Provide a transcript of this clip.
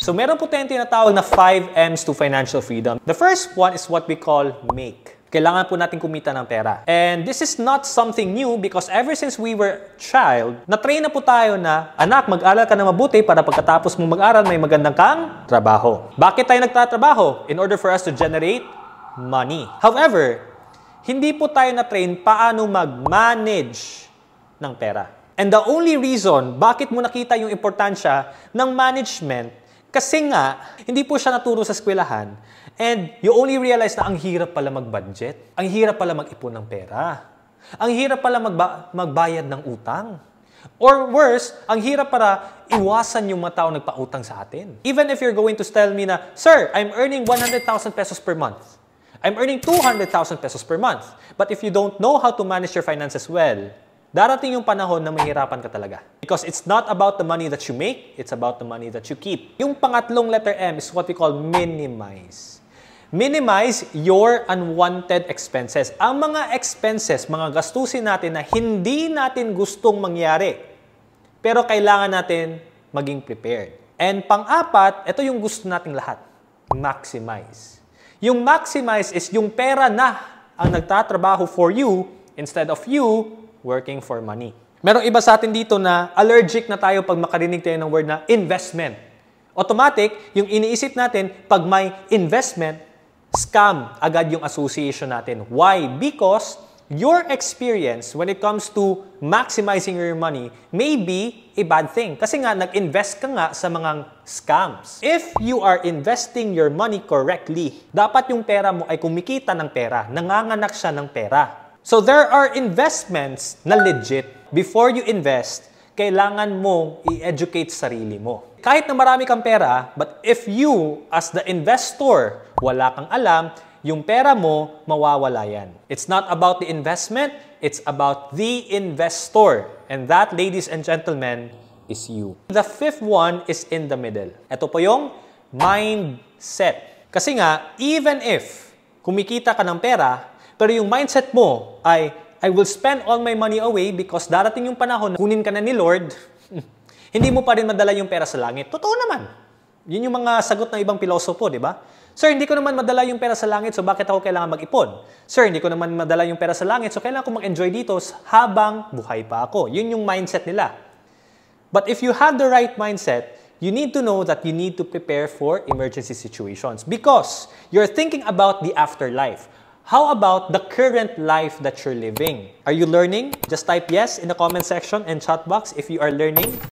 So meron po tayong tinatawag na 5 M's to financial freedom. The first one is what we call make. Kailangan po natin kumita ng pera. And this is not something new because ever since we were child, na-train na po tayo na, anak, mag-aral ka na mabuti para pagkatapos mo mag-aral, may magandang kang trabaho. Bakit tayo nagtatrabaho? In order for us to generate money. However, hindi po tayo na-train paano mag-manage ng pera. And the only reason bakit mo nakita yung importansya ng management kasi nga, hindi po siya naturo sa eskwelahan and you only realize na ang hirap pala mag-budget. Ang hirap pala mag-ipon ng pera. Ang hirap pala magba- magbayad ng utang. Or worse, ang hirap para iwasan yung mga tao nagpautang sa atin. Even if you're going to tell me na, Sir, I'm earning 100,000 pesos per month. I'm earning 200,000 pesos per month. But if you don't know how to manage your finances well, darating yung panahon na mahirapan ka talaga. Because it's not about the money that you make, it's about the money that you keep. Yung pangatlong letter M is what we call minimize. Minimize your unwanted expenses. Ang mga expenses, mga gastusin natin na hindi natin gustong mangyari. Pero kailangan natin maging prepared. And pang-apat, ito yung gusto nating lahat. Maximize. Yung maximize is yung pera na ang nagtatrabaho for you instead of you working for money. Merong iba sa atin dito na allergic na tayo pag makarinig tayo ng word na investment. Automatic, yung iniisip natin, pag may investment, scam agad yung association natin. Why? Because your experience when it comes to maximizing your money may be a bad thing. Kasi nga, nag-invest ka nga sa mga scams. If you are investing your money correctly, dapat yung pera mo ay kumikita ng pera, nanganganak siya ng pera. So there are investments na legit. Before you invest, kailangan mong i-educate sarili mo. Kahit na marami kang pera, but if you as the investor, wala kang alam, yung pera mo, mawawala yan. It's not about the investment, it's about the investor. And that, ladies and gentlemen, is you. The fifth one is in the middle. Ito po yung mindset. Kasi nga, even if kumikita ka ng pera, pero yung mindset mo ay, I will spend all my money away because darating yung panahon na kunin ka na ni Lord, hindi mo pa rin madala yung pera sa langit. Totoo naman. Yun yung mga sagot ng ibang pilosopo, di ba? Sir, hindi ko naman madala yung pera sa langit, so bakit ako kailangan mag-ipon? Sir, hindi ko naman madala yung pera sa langit, so kailangan ko mag-enjoy dito habang buhay pa ako. Yun yung mindset nila. But if you have the right mindset, you need to know that you need to prepare for emergency situations because you're thinking about the afterlife. How about the current life that you're living? Are you learning? Just type yes in the comment section and chat box if you are learning.